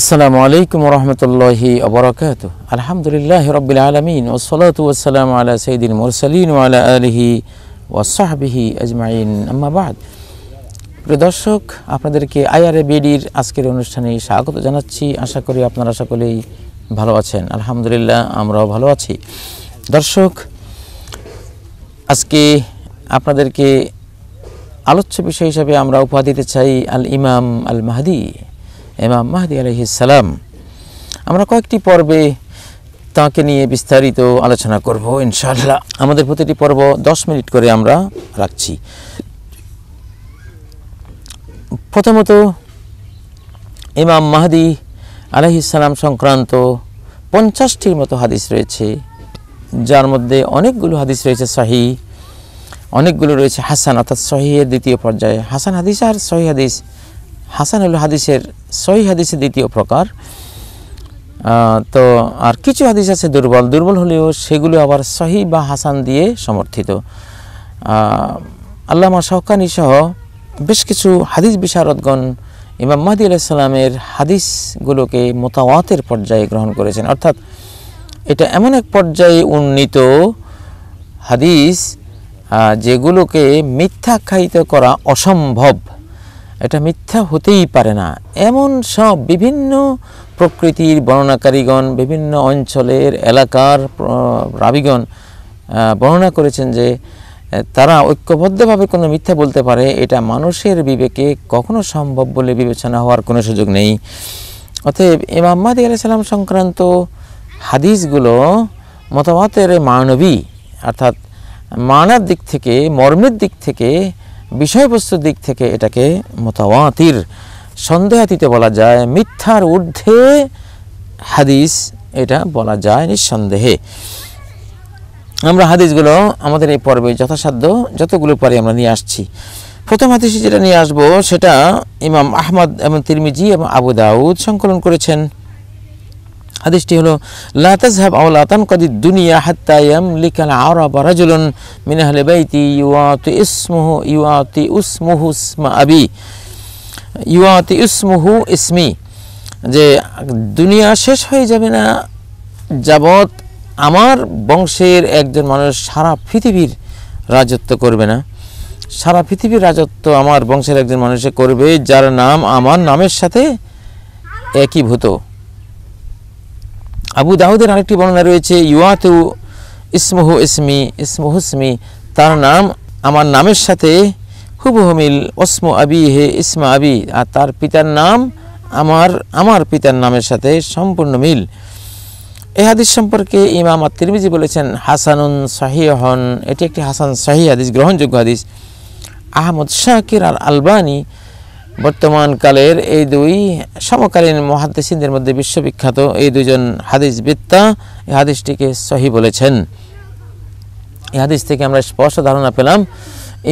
আসসালামু আলাইকুম রহমতুল্লাহি আবরকাত আলহামদুলিল্লাহ রবিল আলমিন ওসলাত ওসালাম আলা সঈদিন মুরসালিন আলা আলহি সাহাবিহি আজমাইন আম্মাবাদ প্রিয় দর্শক আপনাদেরকে বিডির আজকের অনুষ্ঠানে স্বাগত জানাচ্ছি আশা করি আপনারা সকলেই ভালো আছেন আলহামদুলিল্লাহ আমরাও ভালো আছি দর্শক আজকে আপনাদেরকে আলোচ্য বিষয় হিসাবে আমরা উপহার দিতে চাই আল ইমাম আল মাহাদি এমাম মাহদি আলহিসাল্লাম আমরা কয়েকটি পর্বে তাঁকে নিয়ে বিস্তারিত আলোচনা করব ইনশাল্লাহ আমাদের প্রতিটি পর্ব দশ মিনিট করে আমরা রাখছি প্রথমত ইমাম মাহাদি আলহিসাল্লাম সংক্রান্ত পঞ্চাশটির মতো হাদিস রয়েছে যার মধ্যে অনেকগুলো হাদিস রয়েছে শাহি অনেকগুলো রয়েছে হাসান অর্থাৎ সহিয়ের দ্বিতীয় পর্যায়ে হাসান হাদিস আর সহি হাদিস হাসানুল হাদিসের সহি হাদিসে দ্বিতীয় প্রকার তো আর কিছু হাদিস আছে দুর্বল দুর্বল হলেও সেগুলো আবার সহি বা হাসান দিয়ে সমর্থিত আল্লামা শহকানি সহ বেশ কিছু হাদিস বিশারদগণ ইমাম মাহদি আলাইসাল্লামের হাদিসগুলোকে মোতাওয়াতের পর্যায়ে গ্রহণ করেছেন অর্থাৎ এটা এমন এক পর্যায়ে উন্নীত হাদিস যেগুলোকে মিথ্যাখ্যায়িত করা অসম্ভব এটা মিথ্যা হতেই পারে না এমন সব বিভিন্ন প্রকৃতির বর্ণনাকারীগণ বিভিন্ন অঞ্চলের এলাকার রাবিগণ বর্ণনা করেছেন যে তারা ঐক্যবদ্ধভাবে কোনো মিথ্যা বলতে পারে এটা মানুষের বিবেকে কখনো সম্ভব বলে বিবেচনা হওয়ার কোনো সুযোগ নেই অতএব ইমাম মাহদি আলাইসাল্লাম সংক্রান্ত হাদিসগুলো মতামতের মানবী অর্থাৎ মানার দিক থেকে মর্মের দিক থেকে বিষয়বস্তুর দিক থেকে এটাকে মোতাওয়াতির সন্দেহাতিতে বলা যায় মিথ্যার ঊর্ধ্বে হাদিস এটা বলা যায় নিঃসন্দেহে আমরা হাদিসগুলো আমাদের এই পর্বে যথাসাধ্য যতগুলো পারি আমরা নিয়ে আসছি প্রথম হাদিসে যেটা নিয়ে আসবো সেটা ইমাম আহমদ এবং তিরমিজি এবং আবু দাউদ সংকলন করেছেন হাদিসটি হলো লাতাজহাব লাতান কদি দুনিয়া হাত্তা ইয়ামলিকাল আরাব রাজুলুন মিন আহলে বাইতি ইউআতি ইসমুহু ইউয়াতি উসমুহু ইসমা আবি ইউআতি ইসমুহু ইসমি যে দুনিয়া শেষ হয়ে যাবে না যাবৎ আমার বংশের একজন মানুষ সারা পৃথিবীর রাজত্ব করবে না সারা পৃথিবীর রাজত্ব আমার বংশের একজন মানুষে করবে যার নাম আমার নামের সাথে একীভূত আবু দাউদের আরেকটি বর্ণনা রয়েছে ইউয়াতু ইসমহু ইসমি ইসমহুসমি তার নাম আমার নামের সাথে হমিল অসম আবি হে ইসমা আবি আর তার পিতার নাম আমার আমার পিতার নামের সাথে সম্পূর্ণ মিল এ হাদিস সম্পর্কে ইমাম আত্মিরমিজি বলেছেন হাসানুন সাহিহন এটি একটি হাসান সাহি হাদিস গ্রহণযোগ্য হাদিস আহমদ শাকির আর আলবানী বর্তমানকালের এই দুই সমকালীন মহাদ্দেশিনদের মধ্যে বিশ্ববিখ্যাত এই দুজন হাদিস বিত্তা এই হাদিসটিকে সহি বলেছেন এই হাদিস থেকে আমরা স্পষ্ট ধারণা পেলাম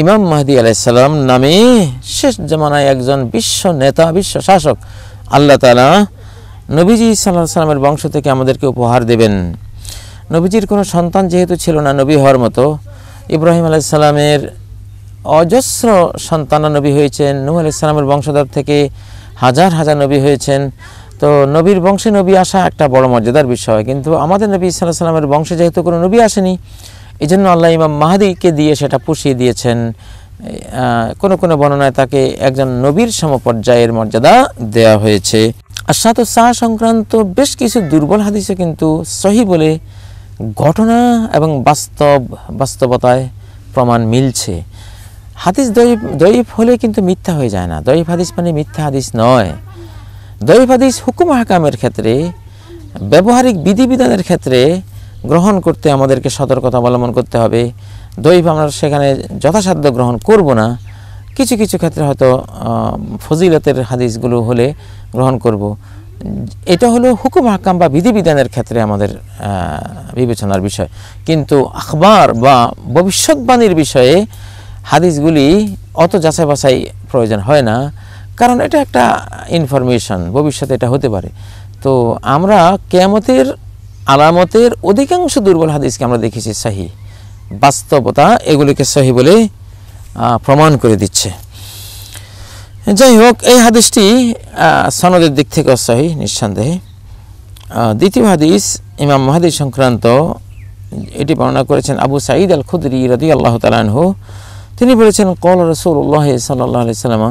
ইমাম মাহদি আলাইসাল্লাম নামে শেষ জমানায় একজন বিশ্ব নেতা বিশ্ব শাসক আল্লাহ তালা নবীজি সাল্লাহ সাল্লামের বংশ থেকে আমাদেরকে উপহার দেবেন নবীজির কোনো সন্তান যেহেতু ছিল না নবী হওয়ার মতো ইব্রাহিম আলাইসাল্লামের অজস্র সন্তানা নবী হয়েছেন নূহ আল ইসলামের বংশধর থেকে হাজার হাজার নবী হয়েছেন তো নবীর বংশে নবী আসা একটা বড় মর্যাদার বিষয় কিন্তু আমাদের নবী ইসলাম সাল্লামের বংশে যেহেতু কোনো নবী আসেনি এই জন্য আল্লাহ ইমাম মাহাদিকে দিয়ে সেটা পুষিয়ে দিয়েছেন কোনো কোনো বর্ণনায় তাকে একজন নবীর সমপর্যায়ের মর্যাদা দেয়া হয়েছে আর সাত সাহ সংক্রান্ত বেশ কিছু দুর্বল হাদিসে কিন্তু সহি বলে ঘটনা এবং বাস্তব বাস্তবতায় প্রমাণ মিলছে হাদিস দৈব দৈব হলে কিন্তু মিথ্যা হয়ে যায় না দৈব হাদিস মানে মিথ্যা হাদিস নয় দৈব হাদিস হুকুম হাকামের ক্ষেত্রে ব্যবহারিক বিধিবিধানের ক্ষেত্রে গ্রহণ করতে আমাদেরকে সতর্কতা অবলম্বন করতে হবে দৈব আমরা সেখানে যথাসাধ্য গ্রহণ করব না কিছু কিছু ক্ষেত্রে হয়তো ফজিলতের হাদিসগুলো হলে গ্রহণ করব। এটা হলো হুকুম হাকাম বা বিধিবিধানের ক্ষেত্রে আমাদের বিবেচনার বিষয় কিন্তু আখবার বা ভবিষ্যৎবাণীর বিষয়ে হাদিসগুলি অত যাচাই বাছাই প্রয়োজন হয় না কারণ এটা একটা ইনফরমেশন ভবিষ্যতে এটা হতে পারে তো আমরা কেয়ামতের আলামতের অধিকাংশ দুর্বল হাদিসকে আমরা দেখেছি সাহি বাস্তবতা এগুলিকে সহি বলে প্রমাণ করে দিচ্ছে যাই হোক এই হাদিসটি সনদের দিক থেকে অসহি নিঃসন্দেহে দ্বিতীয় হাদিস ইমাম মহাদিস সংক্রান্ত এটি বর্ণনা করেছেন আবু সাঈদ আল রি রদি আল্লাহ তালানহু তিনি বলেছেন কল রসুল্লাহ সাল্লাহ সাল্লামা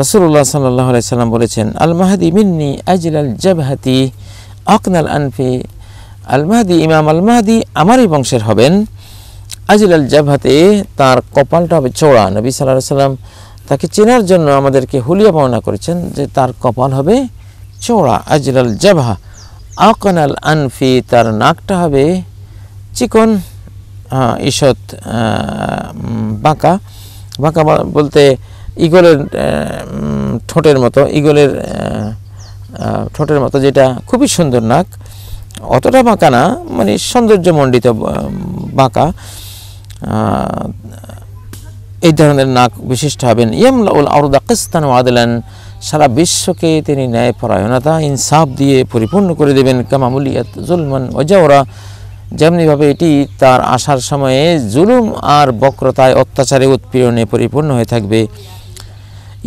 রসুল্লাহ সাল্লাহ সাল্লাম বলেছেন আল মাহাদি মিন্নি আজিল আল জাবহাতি আকনাল আনফি আল মাহাদি ইমাম আল মাহাদি আমারই বংশের হবেন আজিল আল জাবহাতে তার কপালটা হবে চোড়া নবী সাল্লাহ সাল্লাম তাকে চেনার জন্য আমাদেরকে হুলিয়া বর্ণনা করেছেন যে তার কপাল হবে চোড়া আজিল আল জাবহা আকনাল আনফি তার নাকটা হবে চিকন ঈষৎ বাঁকা বাঁকা বলতে ইগলের ঠোঁটের মতো ইগলের ঠোঁটের মতো যেটা খুবই সুন্দর নাক অতটা বাঁকা না মানে সৌন্দর্যমণ্ডিত বাঁকা এই ধরনের নাক বিশিষ্ট হবেন ইয়ামলাউল আরদা কিস্তান আদলান সারা বিশ্বকে তিনি ন্যায় পরায়ণতা ইনসাফ দিয়ে পরিপূর্ণ করে দেবেন কামামুলিয়াত জুলমান ওজাওরা যেমনিভাবে এটি তার আসার সময়ে জুলুম আর বক্রতায় অত্যাচারে উৎপীড়নে পরিপূর্ণ হয়ে থাকবে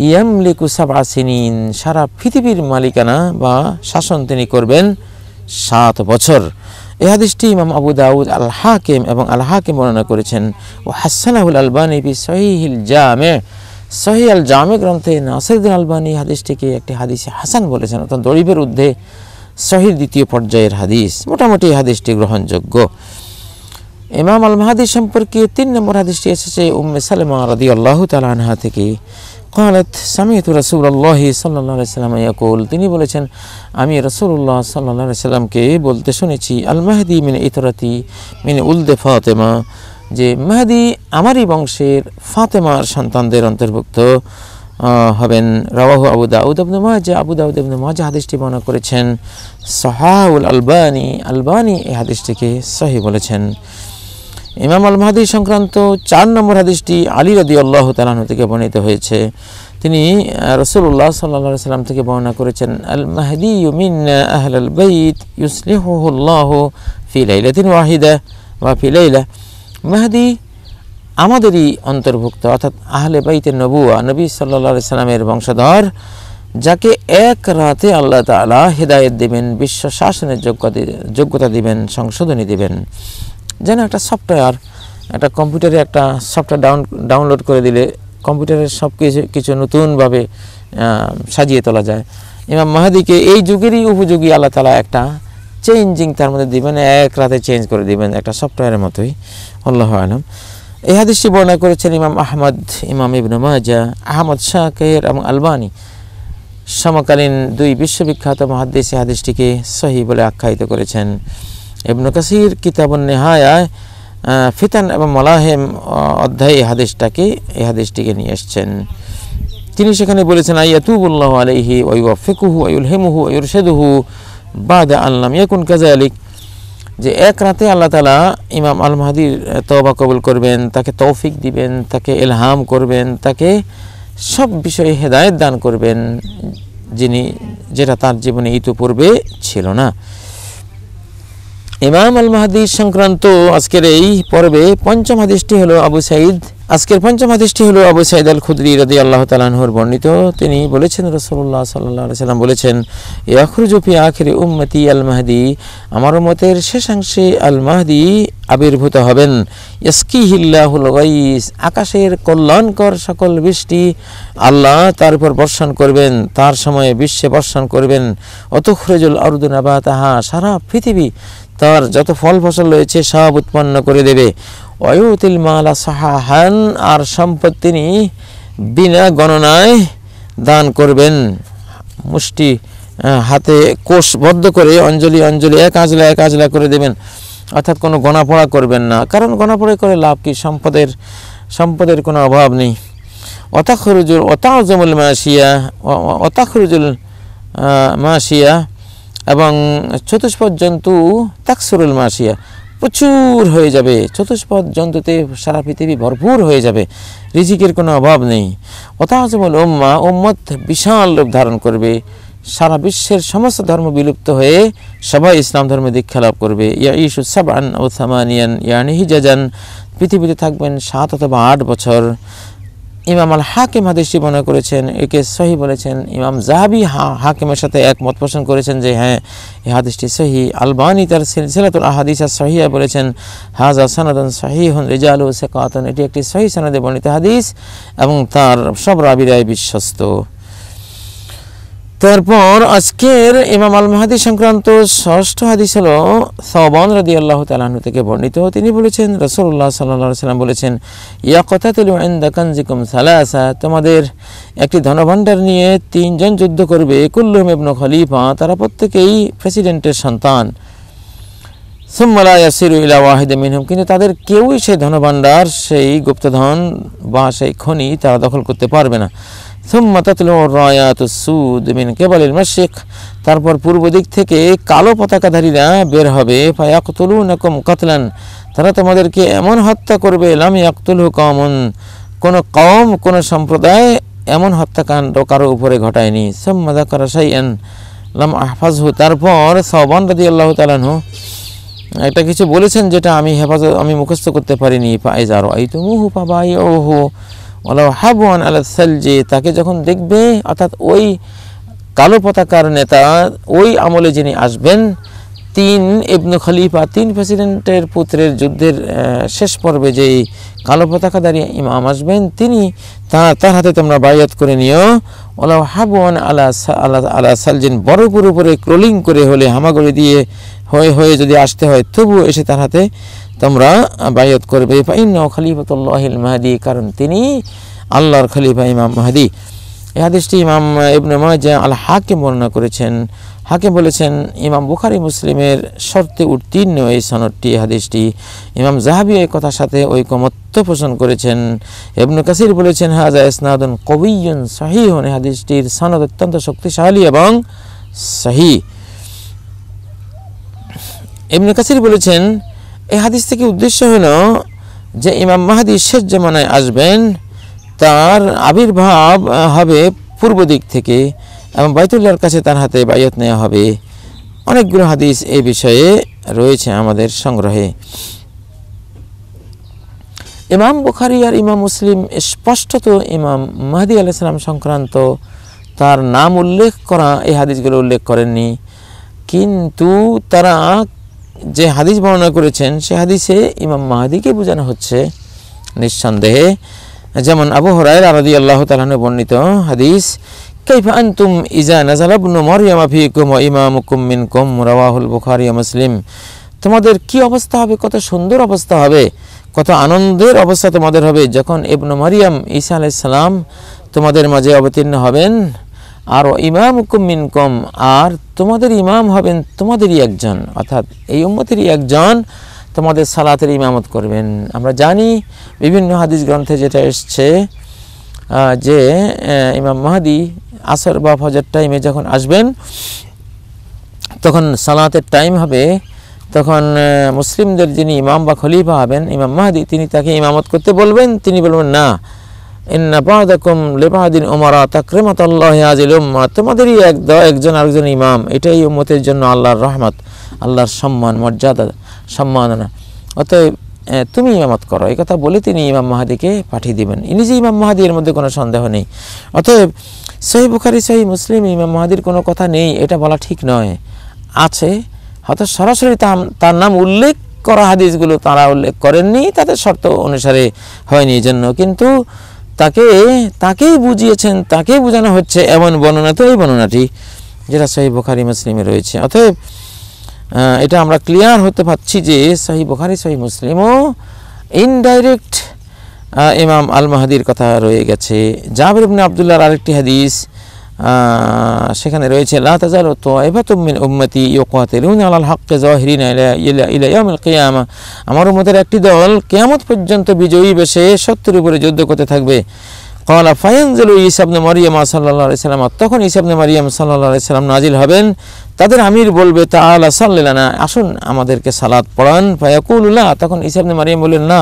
ইয়ামলিকু সাবাসিনিন সারা পৃথিবীর মালিকানা বা শাসন তিনি করবেন সাত বছর এ হাদিসটি ইমাম আবু দাউদ আল হাকিম এবং আল হাকিম বর্ণনা করেছেন ও হাসান আবুল আলবানী বি সহিহিল জামে সহি আল জামে গ্রন্থে নাসিরুদ্দিন আলবানী হাদিসটিকে একটি হাদিসে হাসান বলেছেন অর্থাৎ দরিবের ঊর্ধ্বে শহীদ দ্বিতীয় পর্যায়ের হাদিস মোটামুটি এই হাদিসটি গ্রহণযোগ্য ইমাম আল মাহাদি সম্পর্কে তিন নম্বর হাদিসটি এসেছে উম্মে সালেমা রাদি আল্লাহ তালাহা থেকে স্বামী সামিয়ত রসুল্লাহ সাল্লাহ সাল্লাম ইয়াকুল তিনি বলেছেন আমি রসুল্লাহ সাল্লাহ সাল্লামকে বলতে শুনেছি আল মাহাদি মিন ইতরাতি মিন উলদে ফাতেমা যে মাহাদি আমারই বংশের ফাতেমার সন্তানদের অন্তর্ভুক্ত হবেন রাহু আবু দাউদ আবনু মাজা আবু দাউদ আবনু মাজা হাদিসটি বর্ণনা করেছেন সহাউল আলবানি আলবানি এই হাদিসটিকে সহি বলেছেন ইমাম আল মাহাদি সংক্রান্ত চার নম্বর হাদিসটি আলী রদি আল্লাহ তালাহু থেকে বর্ণিত হয়েছে তিনি রসুল্লাহ সাল্লা সাল্লাম থেকে বর্ণনা করেছেন আল মাহদি ইউমিন আহল আল বঈদ ইউসলিহুল্লাহ ফিলাইলা তিনি ওয়াহিদা বা ফিলাইলা মাহাদি আমাদেরই অন্তর্ভুক্ত অর্থাৎ আহলে বাইতে নবুয়া নবী সাল্লা সাল্লামের বংশধর যাকে এক রাতে আল্লাহ তালা হেদায়ত দিবেন বিশ্ব শাসনের যোগ্যতা যোগ্যতা দিবেন সংশোধনী দিবেন যেন একটা সফটওয়্যার একটা কম্পিউটারে একটা সফটওয়্যার ডাউন ডাউনলোড করে দিলে কম্পিউটারের সব কিছু কিছু নতুনভাবে সাজিয়ে তোলা যায় এবং মাহাদিকে এই যুগেরই উপযোগী আল্লাহ তালা একটা চেঞ্জিং তার মধ্যে দিবেন এক রাতে চেঞ্জ করে দিবেন একটা সফটওয়্যারের মতোই আল্লাহ আলম এই হাদিসটি বর্ণনা করেছেন ইমাম আহমদ ইমাম ইবনু মাজা আহমদ শাহ শাকের এবং আলবানি সমকালীন দুই বিশ্ববিখ্যাত মহাদ্দেশ এই হাদিসটিকে সহি বলে আখ্যায়িত করেছেন ইবনু কাসির কিতাবন নেহায় ফিতান এবং মলাহেম অধ্যায় এই হাদিসটাকে এই হাদিসটিকে নিয়ে এসছেন তিনি সেখানে বলেছেন আইয়াতুবুল্লাহ আলহি ফেকুহু ওয়ুল হেমুহু সেদুহু বাদা আল্লাম ইয়াকুন কাজা আলিক যে এক রাতে আল্লাহ তালা ইমাম আল মাহাদির তবা কবুল করবেন তাকে তৌফিক দিবেন তাকে এলহাম করবেন তাকে সব বিষয়ে হেদায়ত দান করবেন যিনি যেটা তার জীবনে ইতিপূর্বে ছিল না ইমাম আল মাহাদির সংক্রান্ত আজকের এই পর্বে পঞ্চম হাদিসটি হলো আবু সাইদ আজকের পঞ্চম আদেশটি হলো আবু সাইদ আল খুদ্ রদি আল্লাহ তালাহর বর্ণিত তিনি বলেছেন রসল্লাহ সাল্লাহ সাল্লাম বলেছেন ইয়াখরুজুফি আখির উম্মতি আল মাহদি আমার মতের শেষাংশে আল মাহদি আবির্ভূত হবেন ইয়াসকিহিল্লাহুল গাইস আকাশের কল্যাণকর সকল বৃষ্টি আল্লাহ তার উপর বর্ষণ করবেন তার সময়ে বিশ্বে বর্ষণ করবেন অতুখরজুল আরুদুন আবা তাহা সারা পৃথিবী তার যত ফল ফসল রয়েছে সব উৎপন্ন করে দেবে অয়ুতিল মালা সাহাহান আর সম্পদ তিনি বিনা গণনায় দান করবেন মুষ্টি হাতে কোষবদ্ধ করে অঞ্জলি অঞ্জলি এক আজলা এক আজলা করে দেবেন অর্থাৎ কোনো গণাপড়া করবেন না কারণ গণাপড়া করে লাভ কি সম্পদের সম্পদের কোনো অভাব নেই অতাখরুজুল অতাজমুল মাসিয়া অতাখরুজুল মাসিয়া এবং চতুষ্পদ জন্তু তাকসুরুল মাসিয়া প্রচুর হয়ে যাবে চতুষ্পদ জন্তুতে সারা পৃথিবী ভরপুর হয়ে যাবে রিজিকের কোনো অভাব নেই বল উম্মা ওম্মত বিশাল রূপ ধারণ করবে সারা বিশ্বের সমস্ত ধর্ম বিলুপ্ত হয়ে সবাই ইসলাম ধর্মে দীক্ষা লাভ করবে ইয়া উৎসব আন ও সামানিয়ান ইয়ানি হিজাজান পৃথিবীতে থাকবেন সাত অথবা আট বছর ইমাম আল হাকিম হাদিসটি মনে করেছেন একে সহি বলেছেন ইমাম জাহাবি হাকিমের সাথে একমত পোষণ করেছেন যে হ্যাঁ এই হাদিসটি সহি আলবানি তার সিলসিলাতুল আহাদিস আর সহিয়া বলেছেন হাজা সনাতন সহিহন রেজালু সেকাতন এটি একটি সহি সনাদে বর্ণিত হাদিস এবং তার সব রাবিরায় বিশ্বস্ত তারপর আজকের ইমাম আল মাহাদি সংক্রান্ত ষষ্ঠ হাদিস হল সবন রদি আল্লাহ তালাহন থেকে বর্ণিত তিনি বলেছেন রসুল্লাহ সাল্লাহ সাল্লাম বলেছেন ইয়া কথা সালা আসা তোমাদের একটি ধনভাণ্ডার নিয়ে তিনজন যুদ্ধ করবে কুল্লুম ইবনু খলিফা তারা প্রত্যেকেই প্রেসিডেন্টের সন্তান সুম্মলা ইয়াসিরু ইলা ওয়াহিদে কিন্তু তাদের কেউই সেই ধনভাণ্ডার সেই গুপ্তধন বা সেই খনি তারা দখল করতে পারবে না তারপর পূর্ব দিক থেকে কালো পতাকাধারীরা বের হবে তারা তোমাদেরকে এমন হত্যা করবে লাম কোন কম কোন সম্প্রদায় এমন হত্যাকাণ্ড কারো উপরে ঘটায়নি তারপর সবান রাজি লাম তালু তারপর একটা কিছু বলেছেন যেটা আমি হেফাজত আমি মুখস্থ করতে পারিনি ফাইজারু ও ফাবাইউহু ওলা হাবুয়ান আল্লাহ সালজি তাকে যখন দেখবে অর্থাৎ ওই কালো পতাকার নেতা ওই আমলে যিনি আসবেন তিন ইবনু খলিফা তিন প্রেসিডেন্টের পুত্রের যুদ্ধের শেষ পর্বে যে কালো পতাকা দাঁড়িয়ে ইমাম আসবেন তিনি তার হাতে তোমরা বায়াত করে নিও ওলা হাবুয়ান আলা আলা আলা সালজিন বরফের উপরে ক্রোলিং করে হলে হামাগুড়ি দিয়ে হয়ে হয়ে যদি আসতে হয় তবু এসে তার হাতে তোমরা বায়াত করবে ফাইন খলিফতুল্লাহিল মাহাদি কারণ তিনি আল্লাহর খলিফা ইমাম মাহাদি এ হাদিসটি ইমাম ইবনে মাজা আল হাকিম বর্ণনা করেছেন হাকে বলেছেন ইমাম বুখারি মুসলিমের শর্তে উত্তীর্ণ এই সনদটি হাদিসটি ইমাম জাহাবি এই কথার সাথে ঐকমত্য পোষণ করেছেন এবনু কাসির বলেছেন হাজা ইসনাদন কবিউন সাহি হন হাদিসটির সনদ অত্যন্ত শক্তিশালী এবং সাহি ইবনু কাসির বলেছেন এই হাদিস থেকে উদ্দেশ্য হল যে ইমাম মাহাদি শেষ জমানায় আসবেন তার আবির্ভাব হবে পূর্ব দিক থেকে এবং বাইতুল্লাহর কাছে তার হাতে বায়ত নেওয়া হবে অনেকগুলো হাদিস এই বিষয়ে রয়েছে আমাদের সংগ্রহে ইমাম বুখারি আর ইমাম মুসলিম স্পষ্টত ইমাম মাহদি আলাইসালাম সংক্রান্ত তার নাম উল্লেখ করা এই হাদিসগুলো উল্লেখ করেননি কিন্তু তারা যে হাদিস বর্ণনা করেছেন সে হাদিসে ইমাম মাহাদিকে বোঝানো হচ্ছে নিঃসন্দেহে যেমন আবু হরাই রাদি আল্লাহ তালানো বর্ণিত হাদিস كيف أنتم إذا نزل ابن مريم فيكم وإمامكم منكم رواه البخاري ومسلم তোমাদের কি অবস্থা হবে কত সুন্দর অবস্থা হবে কত আনন্দের অবস্থা তোমাদের হবে যখন ইবন মারিয়াম ঈসা আলাইসালাম তোমাদের মাঝে অবতীর্ণ হবেন আর ইমাম কুমিন কম আর তোমাদের ইমাম হবেন তোমাদেরই একজন অর্থাৎ এই উম্মতেরই একজন তোমাদের সালাতের ইমামত করবেন আমরা জানি বিভিন্ন হাদিস গ্রন্থে যেটা এসছে যে ইমাম মাহাদি আসর বা ফজর টাইমে যখন আসবেন তখন সালাতের টাইম হবে তখন মুসলিমদের যিনি ইমাম বা খলিফা হবেন ইমাম মাহাদি তিনি তাকে ইমামত করতে বলবেন তিনি বলবেন না ইন্না বাদাকুম লেবাহাদিন ওমারা তাকরিমাতাল্লাহ আজিল উম্মা তোমাদেরই এক একজন আরেকজন ইমাম এটাই উম্মতের জন্য আল্লাহর রহমত আল্লাহর সম্মান মর্যাদা সম্মাননা অতএব তুমি ইমামত করো এই কথা বলে তিনি ইমাম মাহাদিকে পাঠিয়ে দিবেন ইনি যে ইমাম মাহাদি এর মধ্যে কোনো সন্দেহ নেই অতএব সহি বুখারি সহি মুসলিম ইমাম মাহাদির কোনো কথা নেই এটা বলা ঠিক নয় আছে হয়তো সরাসরি তার নাম উল্লেখ করা হাদিসগুলো তারা উল্লেখ করেননি তাদের শর্ত অনুসারে হয়নি জন্য কিন্তু তাকে তাকেই বুঝিয়েছেন তাকেই বোঝানো হচ্ছে এমন বর্ণনা তো এই বর্ণনাটি যেটা সহি বুখারি মুসলিমে রয়েছে অতএব এটা আমরা ক্লিয়ার হতে পারছি যে শাহী বোখারি সহি মুসলিমও ইনডাইরেক্ট ইমাম আল মাহাদির কথা রয়ে গেছে জাবির ইবনে আবদুল্লাহর আরেকটি হাদিস সেখানে রয়েছে ইলা আমার মতের একটি দল কেমত পর্যন্ত বিজয়ী বেশে সত্যের উপরে যুদ্ধ করতে থাকবে কলা ফায়ানজুল ইসাবনে মরিয়াম সাল্লাহ আলাইসাল্লাম তখন ইসাবনে মারিয়াম সাল্লাহ আলাইসাল্লাম নাজিল হবেন তাদের আমির বলবে তা আল্লাহ সাল্লানা আসুন আমাদেরকে সালাদ পড়ান ফায়াকুল্লাহ তখন ইসাবনে মারিয়াম বললেন না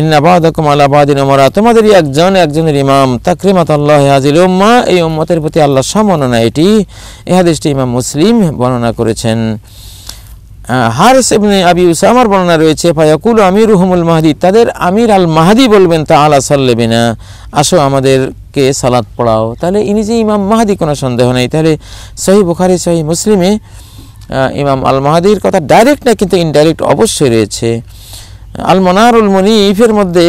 ইন্নাবাদকুম আলাবাদিন ওমরা তোমাদেরই একজন একজনের ইমাম তাকরিমাত আল্লাহ হাজির উম্মা এই উম্মতের প্রতি আল্লাহ সম্মাননা এটি এ হাদিসটি ইমাম মুসলিম বর্ণনা করেছেন হারিস ইবনে আবি উসামার বর্ণনা রয়েছে ফায়াকুল আমির রুহমুল মাহাদি তাদের আমির আল মাহাদি বলবেন তা আলা সাল্লেবিনা আসো আমাদেরকে সালাদ পড়াও তাহলে ইনি যে ইমাম মাহাদি কোনো সন্দেহ নেই তাহলে সহি বুখারি সহি মুসলিমে ইমাম আল মাহাদির কথা ডাইরেক্ট না কিন্তু ইনডাইরেক্ট অবশ্যই রয়েছে আল মনারুল ইফের মধ্যে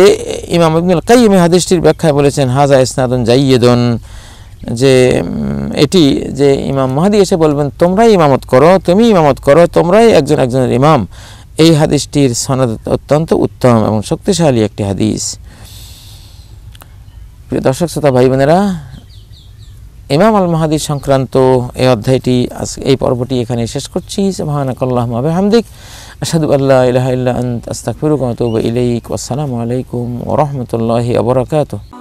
ইমাম ইবনুল কাইম হাদিসটির ব্যাখ্যায় বলেছেন হাজা ইসনাদন জাইয়েদন যে এটি যে ইমাম মাহাদি এসে বলবেন তোমরাই ইমামত করো তুমি ইমামত করো তোমরাই একজন একজনের ইমাম এই হাদিসটির সনদ অত্যন্ত উত্তম এবং শক্তিশালী একটি হাদিস প্রিয় দর্শক শ্রোতা ভাই বোনেরা ইমাম আল মাহাদি সংক্রান্ত এই অধ্যায়টি আজ এই পর্বটি এখানে শেষ করছি মহানাকাল্লাহ হামদিক আসাদু আল্লাহ ইলাহ ইল্লা ইলাইক আসসালামু আলাইকুম ওরহমতুল্লাহি আবরাকাতুহ